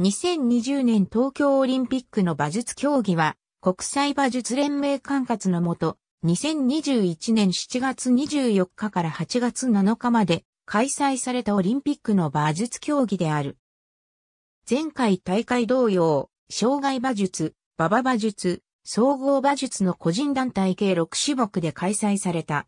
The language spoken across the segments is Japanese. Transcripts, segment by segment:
2020年東京オリンピックの馬術競技は国際馬術連盟管轄のもと2021年7月24日から8月7日まで開催されたオリンピックの馬術競技である。前回大会同様、障害馬術、馬場馬術、総合馬術の個人団体計6種目で開催された。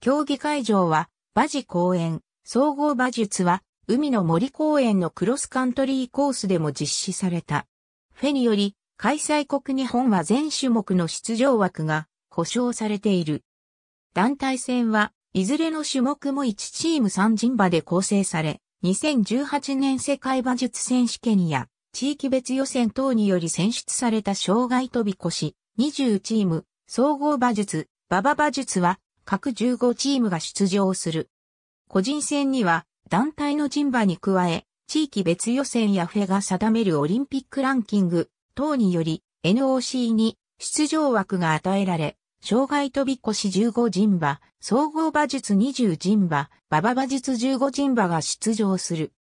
競技会場は馬事公園、総合馬術は海の森公園のクロスカントリーコースでも実施された。フェにより、開催国日本は全種目の出場枠が保証されている。団体戦は、いずれの種目も1チーム3人馬で構成され、2018年世界馬術選手権や地域別予選等により選出された障害飛び越し20チーム、総合馬術、馬場馬術は各15チームが出場する。個人戦には団体の人馬に加え、地域別予選やフェが定めるオリンピックランキング等により NOC に出場枠が与えられ、障害飛び越し15人馬、総合馬術20人馬、馬場馬術15人馬が出場する。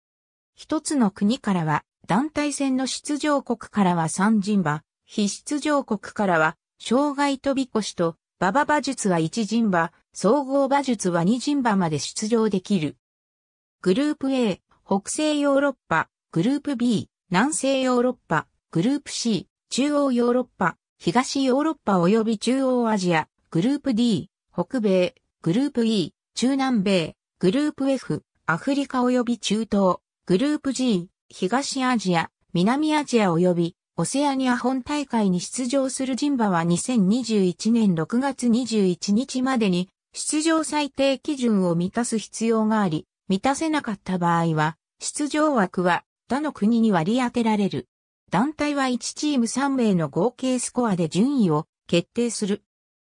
一つの国からは、団体戦の出場国からは3人馬、非出場国からは、障害飛び越しと、馬場馬術は1人馬、総合馬術は2人馬まで出場できる。グループ A、北西ヨーロッパ、グループ B、南西ヨーロッパ、グループ C、中央ヨーロッパ、東ヨーロッパ及び中央アジア、グループ D、北米、グループ E、中南米、グループ F、アフリカ及び中東、グループ G、東アジア、南アジア及びオセアニア本大会に出場するジンバは2021年6月21日までに出場最低基準を満たす必要があり、満たせなかった場合は、出場枠は他の国に割り当てられる。団体は1チーム3名の合計スコアで順位を決定する。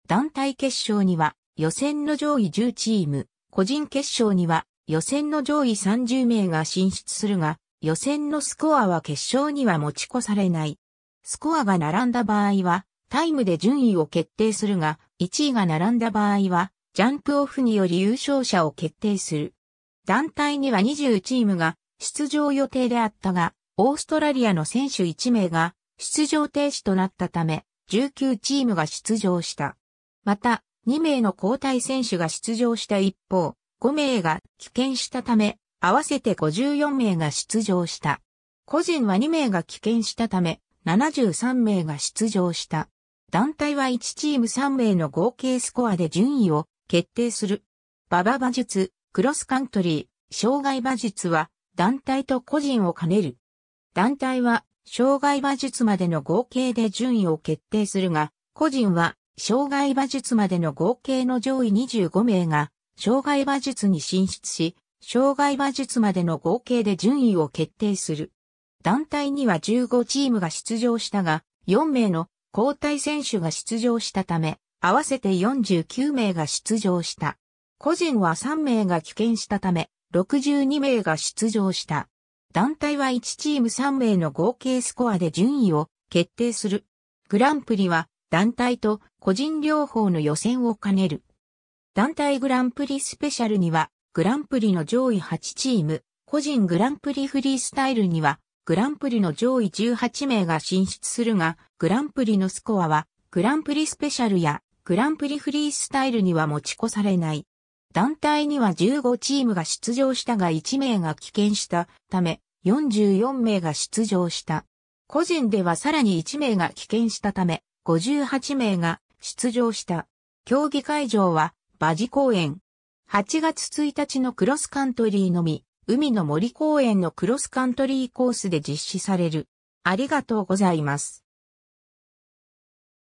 団体決勝には予選の上位10チーム、個人決勝には予選の上位30名が進出するが、予選のスコアは決勝には持ち越されない。スコアが並んだ場合は、タイムで順位を決定するが、1位が並んだ場合は、ジャンプオフにより優勝者を決定する。団体には20チームが出場予定であったが、オーストラリアの選手1名が出場停止となったため、19チームが出場した。また、2名の交代選手が出場した一方、5名が棄権したため、合わせて54名が出場した。個人は2名が棄権したため、73名が出場した。団体は1チーム3名の合計スコアで順位を決定する。バババ術、クロスカントリー、障害馬術は団体と個人を兼ねる。団体は障害馬術までの合計で順位を決定するが、個人は障害馬術までの合計の上位25名が障害馬術に進出し、障害馬術までの合計で順位を決定する。団体には15チームが出場したが、4名の交代選手が出場したため、合わせて49名が出場した。個人は3名が棄権したため、62名が出場した。団体は1チーム3名の合計スコアで順位を決定する。グランプリは団体と個人両方の予選を兼ねる。団体グランプリスペシャルには、グランプリの上位8チーム、個人グランプリフリースタイルには、グランプリの上位18名が進出するが、グランプリのスコアは、グランプリスペシャルや、グランプリフリースタイルには持ち越されない。団体には15チームが出場したが1名が棄権したため44名が出場した。個人ではさらに1名が棄権したため58名が出場した。競技会場は馬事公園。8月1日のクロスカントリーのみ、海の森公園のクロスカントリーコースで実施される。ありがとうございます。